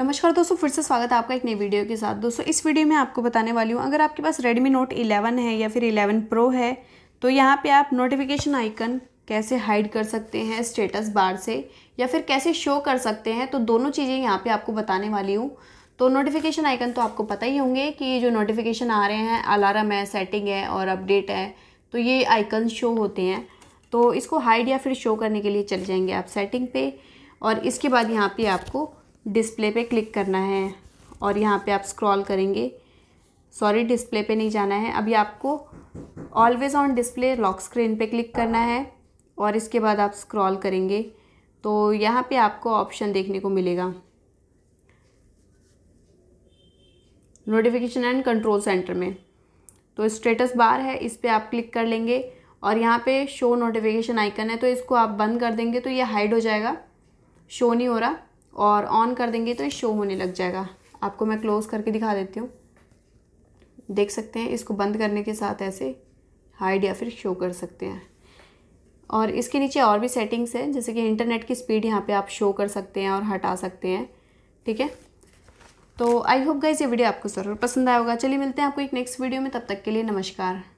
नमस्कार दोस्तों फिर से स्वागत है आपका एक नई वीडियो के साथ दोस्तों इस वीडियो में आपको बताने वाली हूँ अगर आपके पास रेडमी नोट 11 है या फिर 11 प्रो है तो यहाँ पे आप नोटिफिकेशन आइकन कैसे हाइड कर सकते हैं स्टेटस बार से या फिर कैसे शो कर सकते हैं तो दोनों चीज़ें यहाँ पर आपको बताने वाली हूँ तो नोटिफिकेशन आइकन तो आपको पता ही होंगे कि ये जो नोटिफिकेशन आ रहे हैं अलार्म है सेटिंग है और अपडेट है तो ये आइकन शो होते हैं तो इसको हाइड या फिर शो करने के लिए चले जाएंगे आप सेटिंग पे और इसके बाद यहाँ पे आपको डिस्प्ले पे क्लिक करना है और यहाँ पे आप स्क्रॉल करेंगे सॉरी डिस्प्ले पे नहीं जाना है अभी आपको always on display lock screen पे क्लिक करना है और इसके बाद आप स्क्रॉल करेंगे तो यहाँ पे आपको ऑप्शन देखने को मिलेगा नोटिफिकेशन एंड कंट्रोल सेंटर में तो स्टेटस बार है इस पर आप क्लिक कर लेंगे और यहाँ पे शो नोटिफिकेशन आइकन है तो इसको आप बंद कर देंगे तो ये हाइड हो जाएगा शो नहीं हो रहा और ऑन कर देंगे तो ये शो होने लग जाएगा आपको मैं क्लोज़ करके दिखा देती हूँ देख सकते हैं इसको बंद करने के साथ ऐसे हाइड या फिर शो कर सकते हैं और इसके नीचे और भी सेटिंग्स हैं जैसे कि इंटरनेट की स्पीड यहाँ पे आप शो कर सकते हैं और हटा सकते हैं ठीक है तो आई होप गाइज ये वीडियो आपको ज़रूर पसंद आया होगा चलिए मिलते हैं आपको एक नेक्स्ट वीडियो में तब तक के लिए नमस्कार